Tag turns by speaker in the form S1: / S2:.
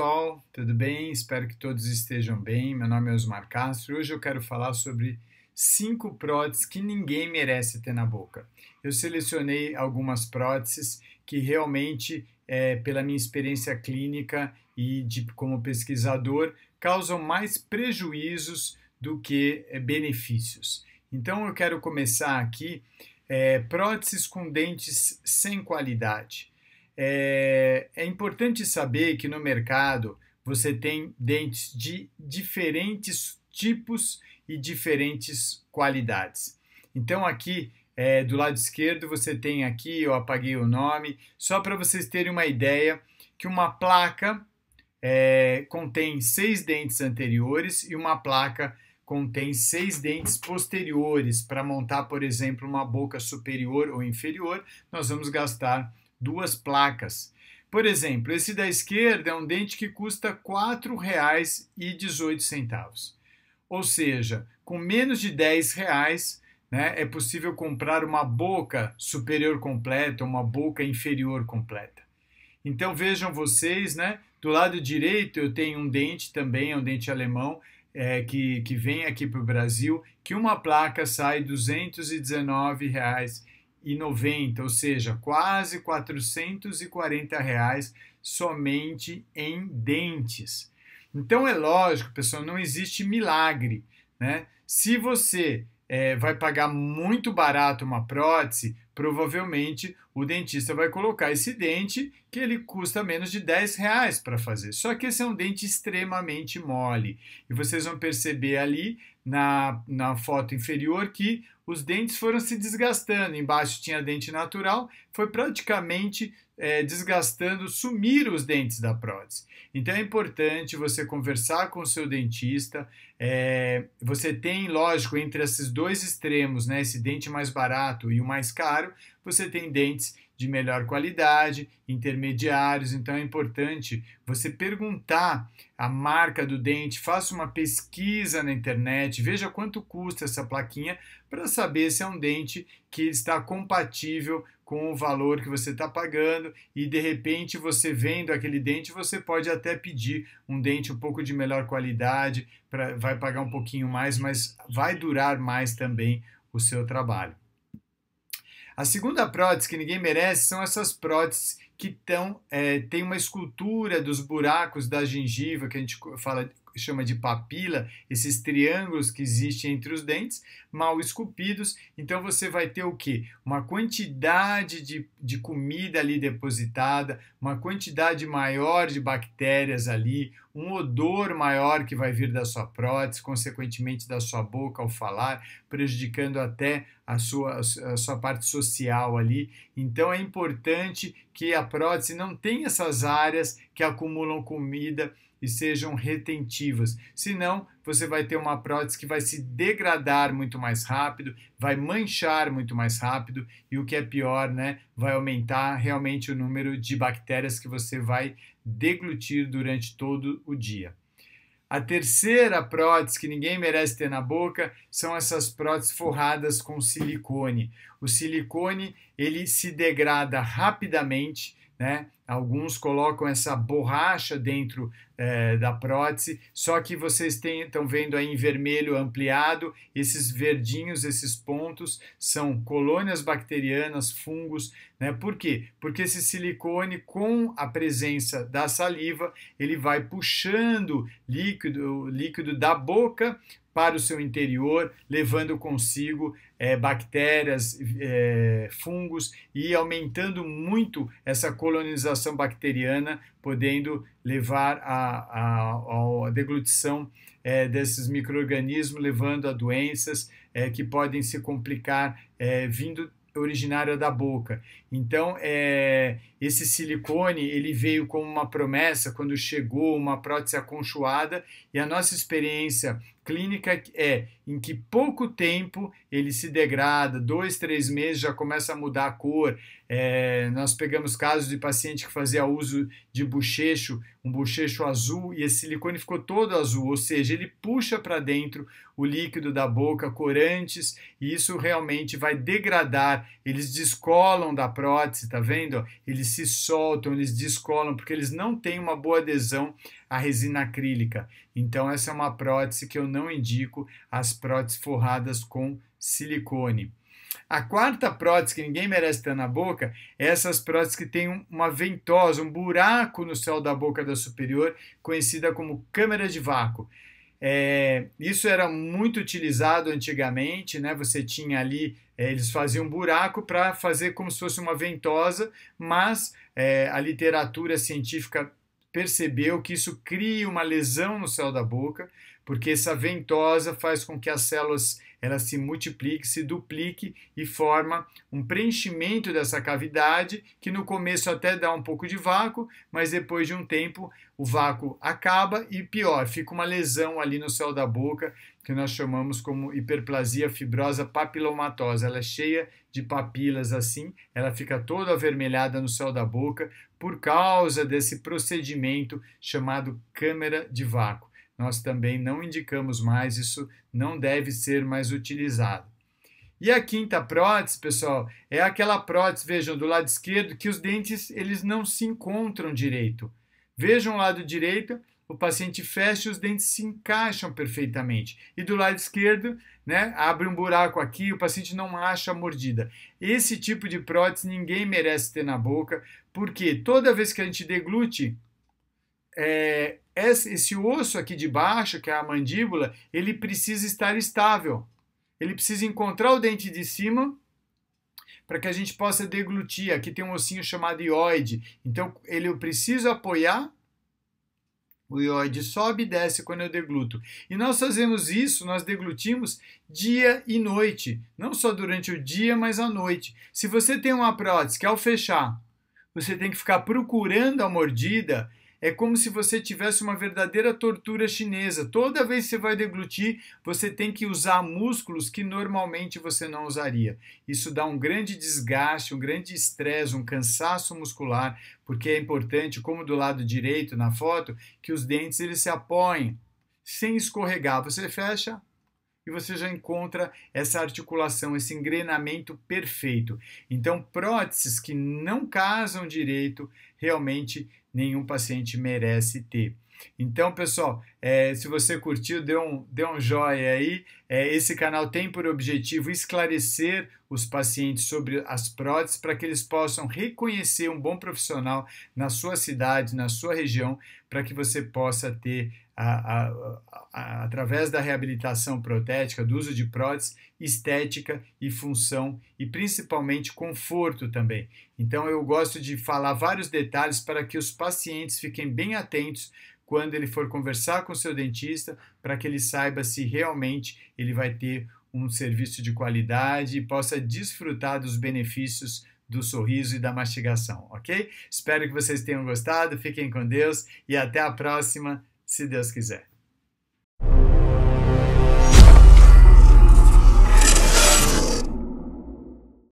S1: pessoal, tudo bem? Espero que todos estejam bem. Meu nome é Osmar Castro e hoje eu quero falar sobre cinco próteses que ninguém merece ter na boca. Eu selecionei algumas próteses que realmente, é, pela minha experiência clínica e de, como pesquisador, causam mais prejuízos do que é, benefícios. Então eu quero começar aqui é, próteses com dentes sem qualidade. É, é importante saber que no mercado você tem dentes de diferentes tipos e diferentes qualidades. Então aqui é, do lado esquerdo você tem aqui, eu apaguei o nome, só para vocês terem uma ideia que uma placa é, contém seis dentes anteriores e uma placa contém seis dentes posteriores. Para montar, por exemplo, uma boca superior ou inferior, nós vamos gastar duas placas. Por exemplo, esse da esquerda é um dente que custa R$ 4,18. Ou seja, com menos de R$ reais né, é possível comprar uma boca superior completa, uma boca inferior completa. Então vejam vocês, né? Do lado direito eu tenho um dente também, é um dente alemão, é, que, que vem aqui para o Brasil, que uma placa sai R$ 219,00 90, ou seja, quase 440 reais somente em dentes. Então é lógico, pessoal, não existe milagre, né? Se você é, vai pagar muito barato uma prótese, provavelmente o dentista vai colocar esse dente que ele custa menos de 10 reais para fazer. Só que esse é um dente extremamente mole. E vocês vão perceber ali na, na foto inferior que os dentes foram se desgastando. Embaixo tinha dente natural, foi praticamente é, desgastando, sumir os dentes da prótese. Então é importante você conversar com o seu dentista. É, você tem, lógico, entre esses dois extremos, né, esse dente mais barato e o mais caro, você tem dentes de melhor qualidade, intermediários, então é importante você perguntar a marca do dente, faça uma pesquisa na internet, veja quanto custa essa plaquinha para saber se é um dente que está compatível com o valor que você está pagando e de repente você vendo aquele dente você pode até pedir um dente um pouco de melhor qualidade, pra, vai pagar um pouquinho mais, mas vai durar mais também o seu trabalho. A segunda prótese que ninguém merece são essas próteses que tão, é, tem uma escultura dos buracos da gengiva, que a gente fala que chama de papila, esses triângulos que existem entre os dentes, mal esculpidos. Então você vai ter o que? Uma quantidade de, de comida ali depositada, uma quantidade maior de bactérias ali, um odor maior que vai vir da sua prótese, consequentemente da sua boca ao falar, prejudicando até a sua, a sua parte social ali. Então é importante que a prótese não tem essas áreas que acumulam comida e sejam retentivas. Senão, você vai ter uma prótese que vai se degradar muito mais rápido, vai manchar muito mais rápido e o que é pior, né, vai aumentar realmente o número de bactérias que você vai deglutir durante todo o dia. A terceira prótese que ninguém merece ter na boca são essas próteses forradas com silicone. O silicone ele se degrada rapidamente, né? Alguns colocam essa borracha dentro é, da prótese, só que vocês estão vendo aí em vermelho ampliado, esses verdinhos, esses pontos, são colônias bacterianas, fungos, né? Por quê? Porque esse silicone, com a presença da saliva, ele vai puxando líquido, líquido da boca para o seu interior, levando consigo é, bactérias, é, fungos e aumentando muito essa colonização bacteriana, podendo levar à deglutição é, desses micro-organismos, levando a doenças que podem se complicar vindo originária da boca. Então, é, esse silicone ele veio como uma promessa quando chegou uma prótese aconchoada e a nossa experiência clínica é em que pouco tempo ele se degrada, dois, três meses já começa a mudar a cor. É, nós pegamos casos de paciente que fazia uso de bochecho, um bochecho azul, e esse silicone ficou todo azul, ou seja, ele puxa para dentro o líquido da boca, corantes, e isso realmente vai degradar. Eles descolam da prótese, tá vendo? Eles se soltam, eles descolam, porque eles não têm uma boa adesão à resina acrílica. Então, essa é uma prótese que eu não não indico as próteses forradas com silicone. A quarta prótese que ninguém merece ter na boca é essas próteses que têm uma ventosa, um buraco no céu da boca da superior, conhecida como câmera de vácuo. É, isso era muito utilizado antigamente, né? Você tinha ali, é, eles faziam um buraco para fazer como se fosse uma ventosa, mas é, a literatura científica percebeu que isso cria uma lesão no céu da boca, porque essa ventosa faz com que as células elas se multipliquem, se dupliquem e forma um preenchimento dessa cavidade, que no começo até dá um pouco de vácuo, mas depois de um tempo o vácuo acaba e pior, fica uma lesão ali no céu da boca, que nós chamamos como hiperplasia fibrosa papilomatosa. Ela é cheia de papilas assim, ela fica toda avermelhada no céu da boca por causa desse procedimento chamado câmera de vácuo. Nós também não indicamos mais, isso não deve ser mais utilizado. E a quinta prótese, pessoal, é aquela prótese, vejam, do lado esquerdo, que os dentes eles não se encontram direito. Vejam o lado direito, o paciente fecha e os dentes se encaixam perfeitamente. E do lado esquerdo, né, abre um buraco aqui, o paciente não acha a mordida. Esse tipo de prótese ninguém merece ter na boca, porque toda vez que a gente deglute, é, esse, esse osso aqui de baixo, que é a mandíbula, ele precisa estar estável. Ele precisa encontrar o dente de cima para que a gente possa deglutir. Aqui tem um ossinho chamado ioide. Então, ele, eu preciso apoiar o ióide sobe e desce quando eu degluto. E nós fazemos isso, nós deglutimos dia e noite, não só durante o dia, mas à noite. Se você tem uma prótese que ao fechar, você tem que ficar procurando a mordida, é como se você tivesse uma verdadeira tortura chinesa. Toda vez que você vai deglutir, você tem que usar músculos que normalmente você não usaria. Isso dá um grande desgaste, um grande estresse, um cansaço muscular, porque é importante, como do lado direito na foto, que os dentes eles se apoiem sem escorregar. Você fecha, e você já encontra essa articulação, esse engrenamento perfeito. Então, próteses que não casam direito realmente nenhum paciente merece ter. Então, pessoal, é, se você curtiu, dê um, dê um joinha aí. É, esse canal tem por objetivo esclarecer os pacientes sobre as próteses para que eles possam reconhecer um bom profissional na sua cidade, na sua região, para que você possa ter a, a, a, através da reabilitação protética, do uso de prótese, estética e função e principalmente conforto também. Então eu gosto de falar vários detalhes para que os pacientes fiquem bem atentos quando ele for conversar com seu dentista, para que ele saiba se realmente ele vai ter um serviço de qualidade e possa desfrutar dos benefícios do sorriso e da mastigação, ok? Espero que vocês tenham gostado, fiquem com Deus e até a próxima se Deus quiser.